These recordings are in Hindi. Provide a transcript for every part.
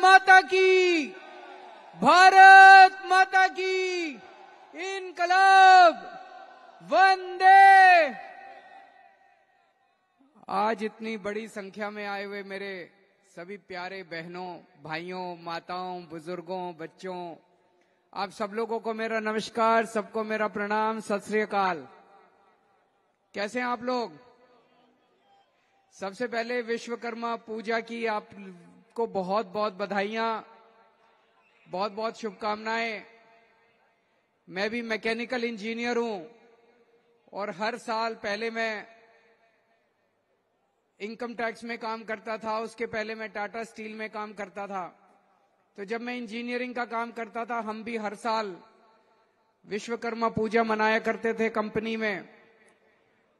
माता की भारत माता की इनकलाब वंदे आज इतनी बड़ी संख्या में आए हुए मेरे सभी प्यारे बहनों भाइयों माताओं बुजुर्गों बच्चों आप सब लोगों को मेरा नमस्कार सबको मेरा प्रणाम सत श्रीकाल कैसे हैं आप लोग सबसे पहले विश्वकर्मा पूजा की आप को बहुत बहुत बधाइयां बहुत बहुत शुभकामनाएं मैं भी मैकेनिकल इंजीनियर हूं और हर साल पहले मैं इनकम टैक्स में काम करता था उसके पहले मैं टाटा स्टील में काम करता था तो जब मैं इंजीनियरिंग का काम करता था हम भी हर साल विश्वकर्मा पूजा मनाया करते थे कंपनी में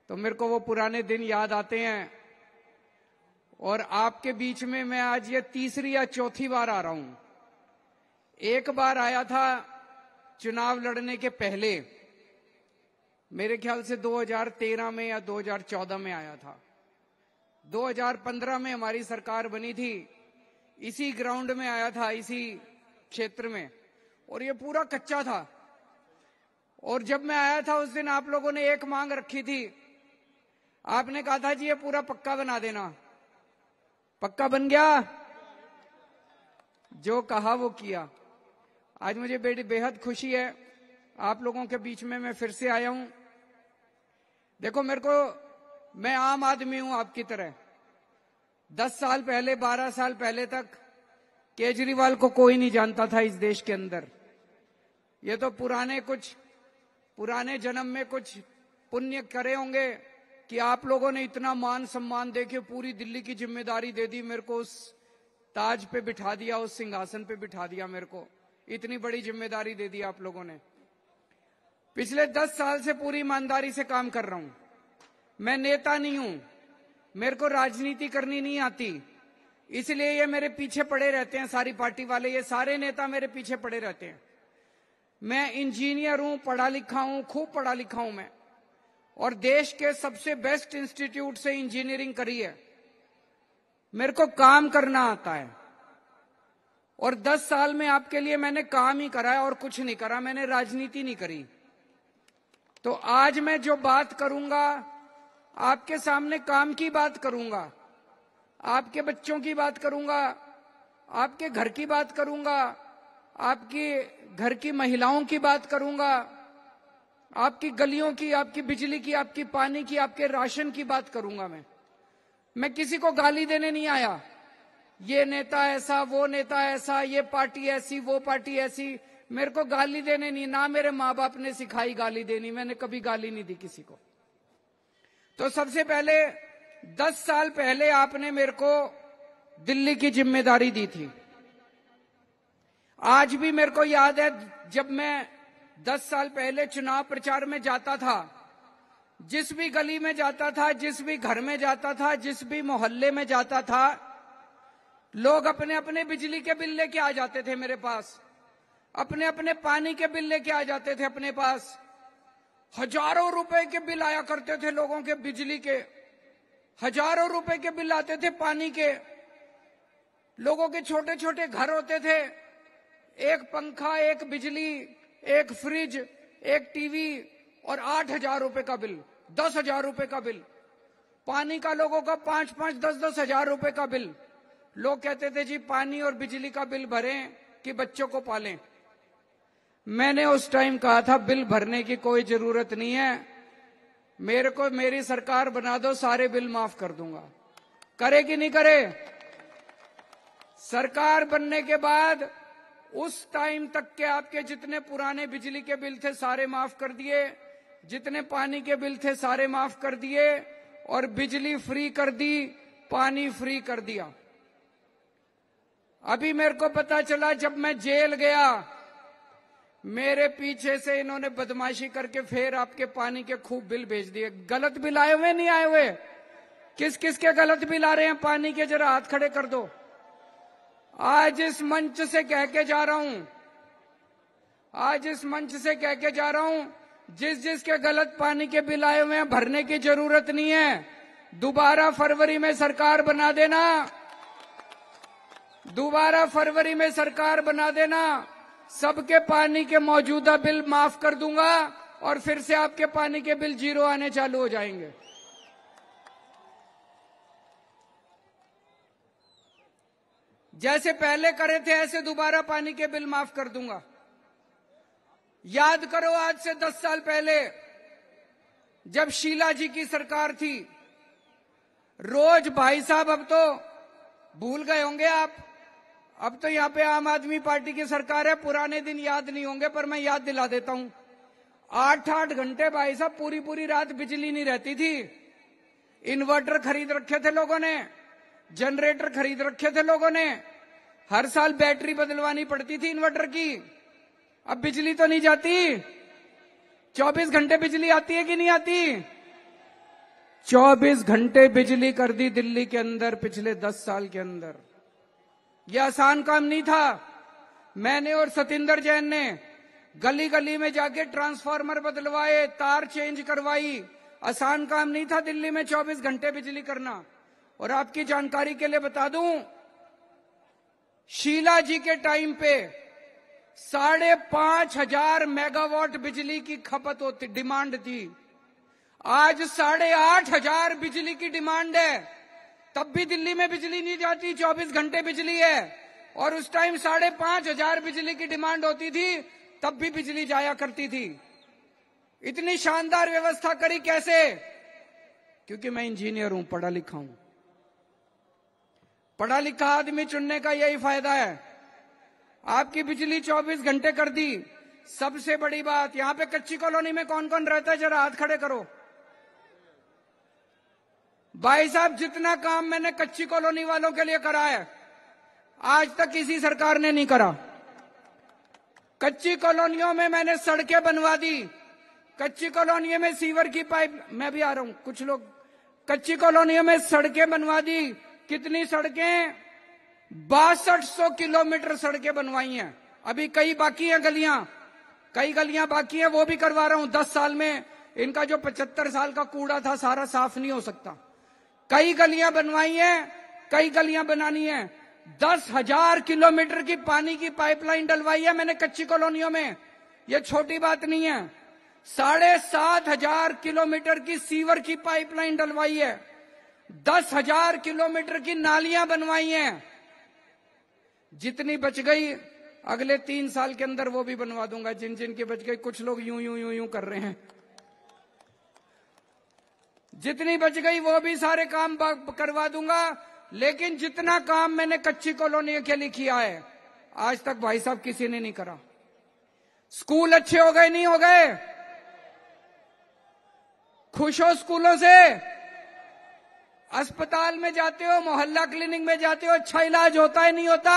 तो मेरे को वो पुराने दिन याद आते हैं और आपके बीच में मैं आज ये तीसरी या चौथी बार आ रहा हूं एक बार आया था चुनाव लड़ने के पहले मेरे ख्याल से 2013 में या 2014 में आया था 2015 में हमारी सरकार बनी थी इसी ग्राउंड में आया था इसी क्षेत्र में और ये पूरा कच्चा था और जब मैं आया था उस दिन आप लोगों ने एक मांग रखी थी आपने कहा था जी ये पूरा पक्का बना देना पक्का बन गया जो कहा वो किया आज मुझे बेटी बेहद खुशी है आप लोगों के बीच में मैं फिर से आया हूं देखो मेरे को मैं आम आदमी हूं आपकी तरह दस साल पहले बारह साल पहले तक केजरीवाल को कोई नहीं जानता था इस देश के अंदर ये तो पुराने कुछ पुराने जन्म में कुछ पुण्य करे होंगे कि आप लोगों ने इतना मान सम्मान देके पूरी दिल्ली की जिम्मेदारी दे दी मेरे को उस ताज पे बिठा दिया उस सिंहासन पे बिठा दिया मेरे को इतनी बड़ी जिम्मेदारी दे दी आप लोगों ने पिछले दस साल से पूरी ईमानदारी से काम कर रहा हूं मैं नेता नहीं हूं मेरे को राजनीति करनी नहीं आती इसलिए ये मेरे पीछे पड़े रहते हैं सारी पार्टी वाले ये सारे नेता मेरे पीछे पड़े रहते हैं मैं इंजीनियर हूं पढ़ा लिखा हूं खूब पढ़ा लिखा हूं मैं और देश के सबसे बेस्ट इंस्टीट्यूट से इंजीनियरिंग करी है मेरे को काम करना आता है और 10 साल में आपके लिए मैंने काम ही करा है और कुछ नहीं करा मैंने राजनीति नहीं करी तो आज मैं जो बात करूंगा आपके सामने काम की बात करूंगा आपके बच्चों की बात करूंगा आपके घर की बात करूंगा आपकी घर की महिलाओं की बात करूंगा आपकी गलियों की आपकी बिजली की आपकी पानी की आपके राशन की बात करूंगा मैं मैं किसी को गाली देने नहीं आया ये नेता ऐसा वो नेता ऐसा ये पार्टी ऐसी वो पार्टी ऐसी मेरे को गाली देने नहीं ना मेरे माँ बाप ने सिखाई गाली देनी मैंने कभी गाली नहीं दी किसी को तो सबसे पहले दस साल पहले आपने मेरे को दिल्ली की जिम्मेदारी दी थी आज भी मेरे को याद है जब मैं दस साल पहले चुनाव प्रचार में जाता था जिस भी गली में जाता था जिस भी घर में जाता था जिस भी मोहल्ले में जाता था लोग अपने अपने बिजली के बिल लेके आ जाते थे मेरे पास अपने अपने पानी के बिल लेके आ जाते थे अपने पास हजारों रुपए के बिल आया करते थे लोगों के बिजली के हजारों रुपए के बिल आते थे पानी के लोगों के छोटे छोटे घर होते थे एक पंखा एक बिजली एक फ्रिज एक टीवी और आठ हजार रूपये का बिल दस हजार रूपये का बिल पानी का लोगों का पांच पांच दस दस हजार रूपये का बिल लोग कहते थे जी पानी और बिजली का बिल भरें कि बच्चों को पालें मैंने उस टाइम कहा था बिल भरने की कोई जरूरत नहीं है मेरे को मेरी सरकार बना दो सारे बिल माफ कर दूंगा करे कि नहीं करे सरकार बनने के बाद उस टाइम तक के आपके जितने पुराने बिजली के बिल थे सारे माफ कर दिए जितने पानी के बिल थे सारे माफ कर दिए और बिजली फ्री कर दी पानी फ्री कर दिया अभी मेरे को पता चला जब मैं जेल गया मेरे पीछे से इन्होंने बदमाशी करके फिर आपके पानी के खूब बिल भेज दिए गलत बिल आए हुए नहीं आए हुए किस किस के गलत बिल आ रहे हैं पानी के जरा हाथ खड़े कर दो आज इस मंच से कह के जा रहा हूं आज इस मंच से कह के जा रहा हूं जिस जिस के गलत पानी के बिल आए हुए हैं भरने की जरूरत नहीं है दोबारा फरवरी में सरकार बना देना दोबारा फरवरी में सरकार बना देना सबके पानी के मौजूदा बिल माफ कर दूंगा और फिर से आपके पानी के बिल जीरो आने चालू हो जाएंगे जैसे पहले करे थे ऐसे दोबारा पानी के बिल माफ कर दूंगा याद करो आज से दस साल पहले जब शीला जी की सरकार थी रोज भाई साहब अब तो भूल गए होंगे आप अब तो यहां पे आम आदमी पार्टी की सरकार है पुराने दिन याद नहीं होंगे पर मैं याद दिला देता हूं आठ आठ घंटे भाई साहब पूरी पूरी रात बिजली नहीं रहती थी इन्वर्टर खरीद रखे थे लोगों ने जनरेटर खरीद रखे थे लोगों ने हर साल बैटरी बदलवानी पड़ती थी इन्वर्टर की अब बिजली तो नहीं जाती 24 घंटे बिजली आती है कि नहीं आती 24 घंटे बिजली कर दी दिल्ली के अंदर पिछले 10 साल के अंदर यह आसान काम नहीं था मैंने और सतिंदर जैन ने गली गली में जाके ट्रांसफार्मर बदलवाए तार चेंज करवाई आसान काम नहीं था दिल्ली में 24 घंटे बिजली करना और आपकी जानकारी के लिए बता दूं शीला जी के टाइम पे साढ़े पांच हजार मेगावाट बिजली की खपत होती डिमांड थी आज साढ़े आठ हजार बिजली की डिमांड है तब भी दिल्ली में बिजली नहीं जाती चौबीस घंटे बिजली है और उस टाइम साढ़े पांच हजार बिजली की डिमांड होती थी तब भी बिजली जाया करती थी इतनी शानदार व्यवस्था करी कैसे क्योंकि मैं इंजीनियर हूं पढ़ा लिखा हूं पढ़ा लिखा आदमी चुनने का यही फायदा है आपकी बिजली 24 घंटे कर दी सबसे बड़ी बात यहां पे कच्ची कॉलोनी में कौन कौन रहता है जरा हाथ खड़े करो भाई साहब जितना काम मैंने कच्ची कॉलोनी वालों के लिए करा है आज तक किसी सरकार ने नहीं करा कच्ची कॉलोनियों में मैंने सड़कें बनवा दी कच्ची कॉलोनियों में सीवर की पाइप मैं भी आ रहा हूं कुछ लोग कच्ची कॉलोनियों में सड़कें बनवा दी कितनी सड़कें बासठ सौ किलोमीटर सड़कें बनवाई हैं अभी कई बाकी हैं गलियां कई गलियां बाकी हैं वो भी करवा रहा हूं दस साल में इनका जो पचहत्तर साल का कूड़ा था सारा साफ नहीं हो सकता कई गलियां बनवाई हैं कई गलियां बनानी है दस हजार किलोमीटर की पानी की पाइपलाइन डलवाई है मैंने कच्ची कॉलोनियों में ये छोटी बात नहीं है साढ़े सात हजार किलोमीटर की सीवर की पाइपलाइन डलवाई है दस हजार किलोमीटर की नालियां बनवाई हैं जितनी बच गई अगले तीन साल के अंदर वो भी बनवा दूंगा जिन जिन की बच गई कुछ लोग यूं यूं यूं यूं कर रहे हैं जितनी बच गई वो भी सारे काम करवा दूंगा लेकिन जितना काम मैंने कच्ची कॉलोनियों के लिए किया है आज तक भाई साहब किसी ने नहीं करा स्कूल अच्छे हो गए नहीं हो गए खुश हो स्कूलों से अस्पताल में जाते हो मोहल्ला क्लिनिक में जाते हो अच्छा इलाज होता ही नहीं होता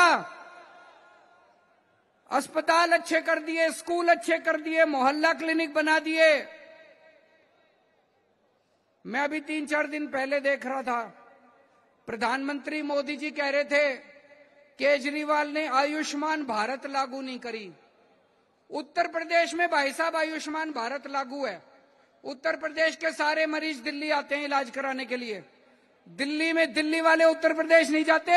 अस्पताल अच्छे कर दिए स्कूल अच्छे कर दिए मोहल्ला क्लिनिक बना दिए मैं अभी तीन चार दिन पहले देख रहा था प्रधानमंत्री मोदी जी कह रहे थे केजरीवाल ने आयुष्मान भारत लागू नहीं करी उत्तर प्रदेश में भाई साहब आयुष्मान भारत लागू है उत्तर प्रदेश के सारे मरीज दिल्ली आते हैं इलाज कराने के लिए दिल्ली में दिल्ली वाले उत्तर प्रदेश नहीं जाते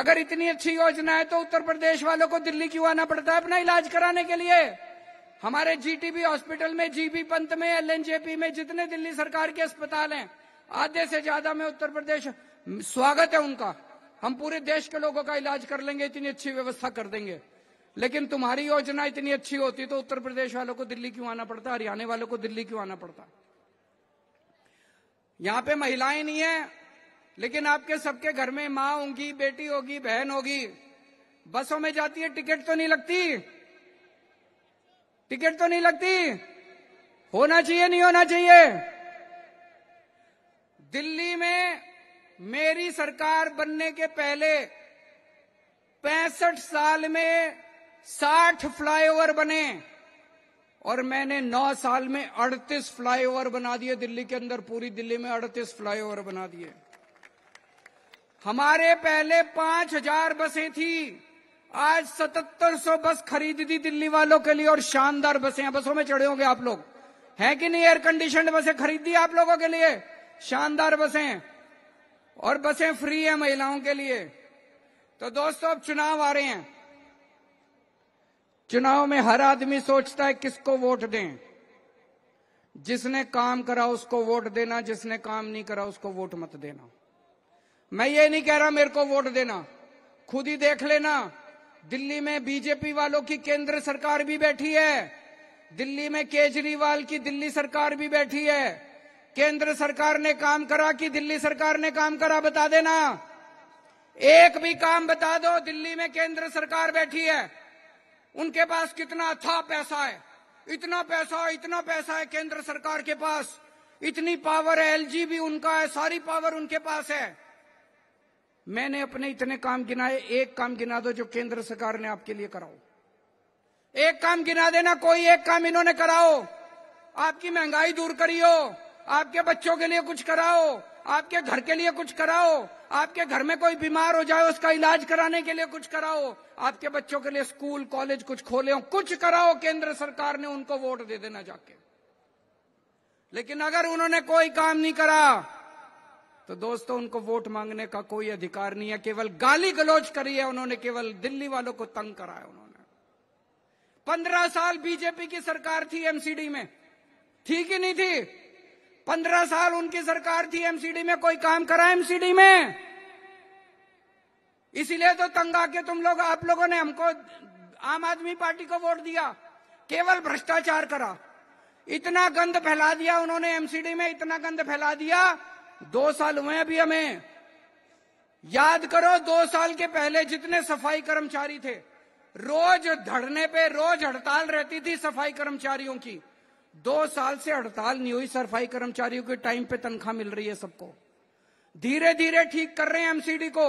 अगर इतनी अच्छी योजना है तो उत्तर प्रदेश वालों को दिल्ली क्यों आना पड़ता है अपना इलाज कराने के लिए हमारे जीटीबी हॉस्पिटल में जीबी पंत में एलएनजेपी में जितने दिल्ली सरकार के अस्पताल हैं आधे से ज्यादा में उत्तर प्रदेश स्वागत है उनका हम पूरे देश के लोगों का इलाज कर लेंगे इतनी अच्छी व्यवस्था कर देंगे लेकिन तुम्हारी योजना इतनी अच्छी होती तो उत्तर प्रदेश वालों को दिल्ली क्यों आना पड़ता हरियाणा वालों को दिल्ली क्यों आना पड़ता यहां पे महिलाएं नहीं है लेकिन आपके सबके घर में माँ होंगी बेटी होगी बहन होगी बसों में जाती है टिकट तो नहीं लगती टिकट तो नहीं लगती होना चाहिए नहीं होना चाहिए दिल्ली में मेरी सरकार बनने के पहले पैंसठ साल में साठ फ्लाईओवर बने और मैंने नौ साल में अड़तीस फ्लाईओवर बना दिए दिल्ली के अंदर पूरी दिल्ली में अड़तीस फ्लाईओवर बना दिए हमारे पहले पांच हजार बसें थी आज सतहत्तर सौ बस खरीद दी दिल्ली वालों के लिए और शानदार बसें हैं बसों में चढ़े होंगे आप लोग हैं कि नहीं एयर कंडीशन बसें दी आप लोगों के लिए शानदार बसें और बसें फ्री है महिलाओं के लिए तो दोस्तों अब चुनाव आ रहे हैं चुनाव में हर आदमी सोचता है किसको वोट दें जिसने काम करा उसको वोट देना जिसने काम नहीं करा उसको वोट मत देना मैं ये नहीं कह रहा मेरे को वोट देना खुद ही देख लेना दिल्ली में बीजेपी वालों की केंद्र सरकार भी बैठी है दिल्ली में केजरीवाल की दिल्ली सरकार भी बैठी है केंद्र सरकार ने काम करा कि दिल्ली सरकार ने काम करा बता देना एक भी काम बता दो दिल्ली में केंद्र सरकार बैठी है उनके पास कितना अच्छा पैसा है इतना पैसा इतना पैसा है केंद्र सरकार के पास इतनी पावर है एलजी भी उनका है सारी पावर उनके पास है मैंने अपने इतने काम गिनाए एक काम गिना दो जो केंद्र सरकार ने आपके लिए कराओ एक काम गिना देना कोई एक काम इन्होंने कराओ आपकी महंगाई दूर करियो आपके बच्चों के लिए कुछ कराओ आपके घर के लिए कुछ कराओ आपके घर में कोई बीमार हो जाए उसका इलाज कराने के लिए कुछ कराओ आपके बच्चों के लिए स्कूल कॉलेज कुछ खोले हो कुछ कराओ केंद्र सरकार ने उनको वोट दे देना जाके लेकिन अगर उन्होंने कोई काम नहीं करा तो दोस्तों उनको वोट मांगने का कोई अधिकार नहीं है केवल गाली गलौज करी है उन्होंने केवल दिल्ली वालों को तंग कराया उन्होंने पंद्रह साल बीजेपी की सरकार थी एमसीडी में ठीक ही नहीं थी पंद्रह साल उनकी सरकार थी एमसीडी में कोई काम करा एमसीडी में इसीलिए तो तंग आके तुम लोग आप लोगों ने हमको आम आदमी पार्टी को वोट दिया केवल भ्रष्टाचार करा इतना गंद फैला दिया उन्होंने एमसीडी में इतना गंद फैला दिया दो साल हुए अभी हमें याद करो दो साल के पहले जितने सफाई कर्मचारी थे रोज धरने पे रोज हड़ताल रहती थी सफाई कर्मचारियों की दो साल से हड़ताल नहीं हुई सफाई कर्मचारियों के टाइम पे तनख्वाह मिल रही है सबको धीरे धीरे ठीक कर रहे हैं एमसीडी को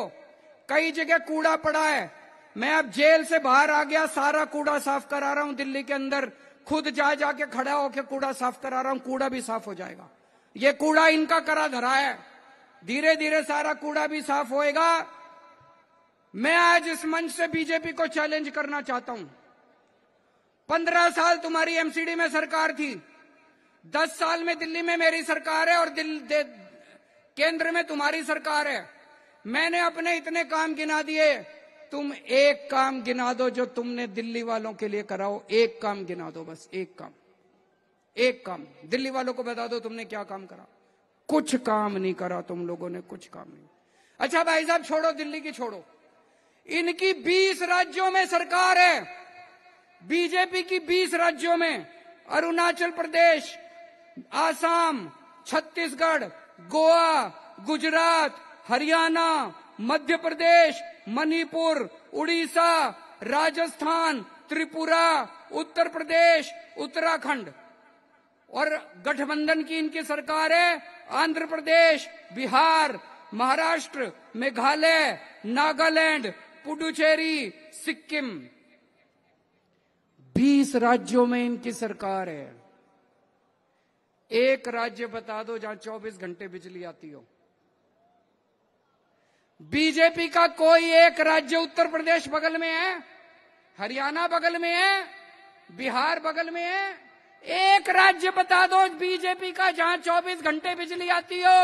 कई जगह कूड़ा पड़ा है मैं अब जेल से बाहर आ गया सारा कूड़ा साफ करा रहा हूं दिल्ली के अंदर खुद जा जाके खड़ा होके कूड़ा साफ करा रहा हूं कूड़ा भी साफ हो जाएगा ये कूड़ा इनका करा धरा है धीरे धीरे सारा कूड़ा भी साफ होएगा मैं आज इस मंच से बीजेपी को चैलेंज करना चाहता हूं पंद्रह साल तुम्हारी एमसीडी में सरकार थी दस साल में दिल्ली में मेरी सरकार है और दिल, दे, केंद्र में तुम्हारी सरकार है मैंने अपने इतने काम गिना दिए तुम एक काम गिना दो जो तुमने दिल्ली वालों के लिए कराओ एक काम गिना दो बस एक काम एक काम दिल्ली वालों को बता दो तुमने क्या काम करा कुछ काम नहीं करा तुम लोगों ने कुछ काम नहीं अच्छा भाई साहब छोड़ो दिल्ली की छोड़ो इनकी 20 राज्यों में सरकार है बीजेपी की 20 राज्यों में अरुणाचल प्रदेश आसाम छत्तीसगढ़ गोवा गुजरात हरियाणा मध्य प्रदेश मणिपुर उड़ीसा राजस्थान त्रिपुरा उत्तर प्रदेश उत्तराखंड और गठबंधन की इनकी सरकार है आंध्र प्रदेश बिहार महाराष्ट्र मेघालय नागालैंड पुडुचेरी सिक्किम बीस राज्यों में इनकी सरकार है एक राज्य बता दो जहां चौबीस घंटे बिजली आती हो बीजेपी का कोई एक राज्य उत्तर प्रदेश बगल में है हरियाणा बगल में है बिहार बगल में है एक राज्य बता दो बीजेपी का जहां 24 घंटे बिजली आती हो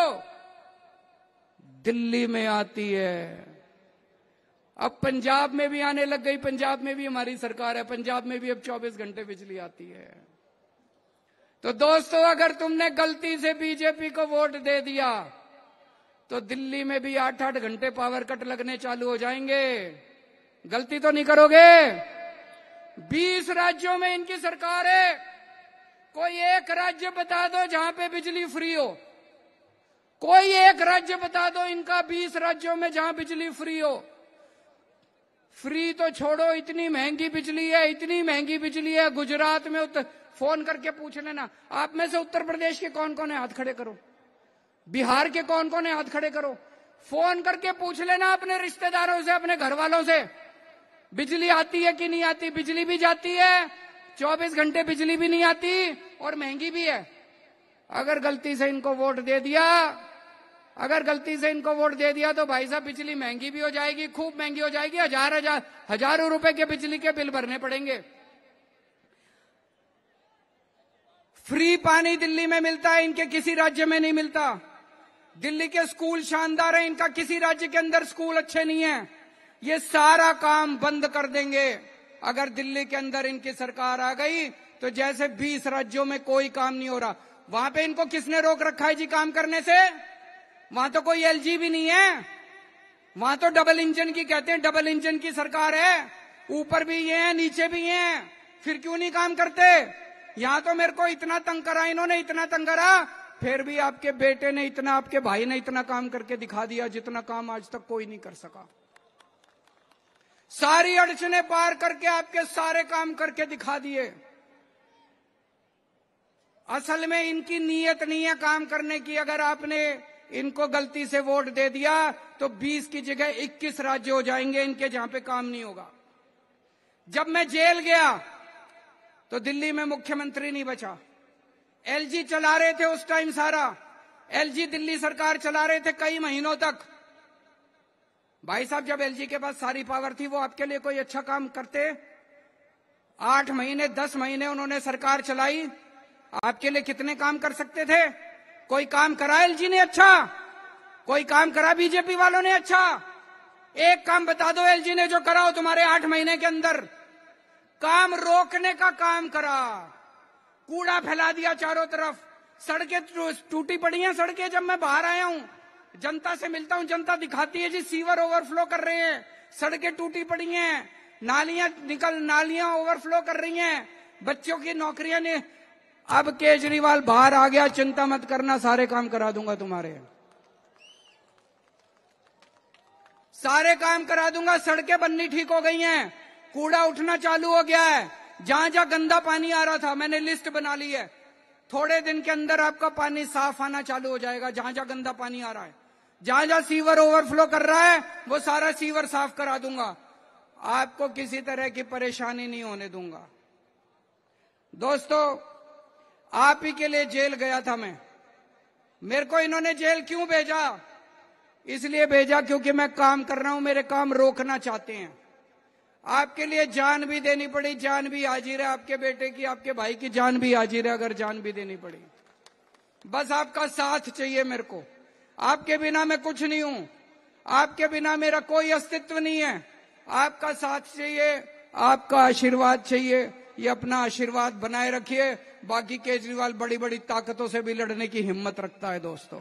दिल्ली में आती है अब पंजाब में भी आने लग गई पंजाब में भी हमारी सरकार है पंजाब में भी अब 24 घंटे बिजली आती है तो दोस्तों अगर तुमने गलती से बीजेपी को वोट दे दिया तो दिल्ली में भी आठ आठ घंटे पावर कट लगने चालू हो जाएंगे गलती तो नहीं करोगे 20 राज्यों में इनकी सरकार है कोई एक राज्य बता दो जहां पे बिजली फ्री हो कोई एक राज्य बता दो इनका 20 राज्यों में जहां बिजली फ्री हो फ्री तो छोड़ो इतनी महंगी बिजली है इतनी महंगी बिजली है गुजरात में उत्तर फोन करके पूछ लेना आप में से उत्तर प्रदेश के कौन कौन है हाथ खड़े करो बिहार के कौन कौन है हाथ खड़े करो फोन करके पूछ लेना अपने रिश्तेदारों से अपने घर वालों से बिजली आती है कि नहीं आती बिजली भी जाती है 24 घंटे बिजली भी नहीं आती और महंगी भी है अगर गलती से इनको वोट दे दिया अगर गलती से इनको वोट दे दिया तो भाई साहब बिजली महंगी भी हो जाएगी खूब महंगी हो जाएगी हजार हजार हजारों रुपए के बिजली के बिल भरने पड़ेंगे फ्री पानी दिल्ली में मिलता है इनके किसी राज्य में नहीं मिलता दिल्ली के स्कूल शानदार है इनका किसी राज्य के अंदर स्कूल अच्छे नहीं है ये सारा काम बंद कर देंगे अगर दिल्ली के अंदर इनकी सरकार आ गई तो जैसे 20 राज्यों में कोई काम नहीं हो रहा वहां पे इनको किसने रोक रखा है जी काम करने से वहां तो कोई एलजी भी नहीं है वहां तो डबल इंजन की कहते हैं डबल इंजन की सरकार है ऊपर भी ये है नीचे भी ये है फिर क्यों नहीं काम करते यहाँ तो मेरे को इतना तंग करा इन्होंने इतना तंग करा फिर भी आपके बेटे ने इतना आपके भाई ने इतना काम करके दिखा दिया जितना काम आज तक कोई नहीं कर सका सारी अड़चने पार करके आपके सारे काम करके दिखा दिए असल में इनकी नीयत नहीं है काम करने की अगर आपने इनको गलती से वोट दे दिया तो 20 की जगह 21 राज्य हो जाएंगे इनके जहां पे काम नहीं होगा जब मैं जेल गया तो दिल्ली में मुख्यमंत्री नहीं बचा एलजी चला रहे थे उस टाइम सारा एलजी दिल्ली सरकार चला रहे थे कई महीनों तक भाई साहब जब एलजी के पास सारी पावर थी वो आपके लिए कोई अच्छा काम करते आठ महीने दस महीने उन्होंने सरकार चलाई आपके लिए कितने काम कर सकते थे कोई काम करा एल जी ने अच्छा कोई काम करा बीजेपी वालों ने अच्छा एक काम बता दो एल जी ने जो करा हो तुम्हारे आठ महीने के अंदर काम रोकने का काम करा कूड़ा फैला दिया चारों तरफ सड़कें टूटी पड़ी हैं सड़कें जब मैं बाहर आया हूं जनता से मिलता हूं जनता दिखाती है जी सीवर ओवरफ्लो कर रहे हैं सड़कें टूटी पड़ी हैं नालियां निकल नालियां ओवरफ्लो कर रही हैं बच्चों की नौकरियां ने अब केजरीवाल बाहर आ गया चिंता मत करना सारे काम करा दूंगा तुम्हारे सारे काम करा दूंगा सड़कें बननी ठीक हो गई हैं कूड़ा उठना चालू हो गया है जहां जहां गंदा पानी आ रहा था मैंने लिस्ट बना ली है थोड़े दिन के अंदर आपका पानी साफ आना चालू हो जाएगा जहां जहां गंदा पानी आ रहा है जहां जहां सीवर ओवरफ्लो कर रहा है वो सारा सीवर साफ करा दूंगा आपको किसी तरह की परेशानी नहीं होने दूंगा दोस्तों आप ही के लिए जेल गया था मैं मेरे को इन्होंने जेल क्यों भेजा इसलिए भेजा क्योंकि मैं काम कर रहा हूं मेरे काम रोकना चाहते हैं आपके लिए जान भी देनी पड़ी जान भी हाजिर है आपके बेटे की आपके भाई की जान भी हाजिर है अगर जान भी देनी पड़ी बस आपका साथ चाहिए मेरे को आपके बिना मैं कुछ नहीं हूं आपके बिना मेरा कोई अस्तित्व नहीं है आपका साथ चाहिए आपका आशीर्वाद चाहिए ये अपना आशीर्वाद बनाए रखिए बाकी केजरीवाल बड़ी बड़ी ताकतों से भी लड़ने की हिम्मत रखता है दोस्तों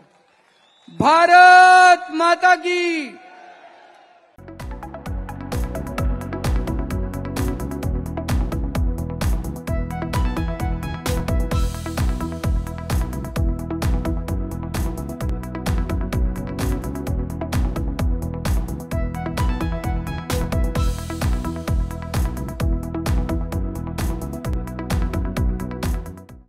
भारत माता की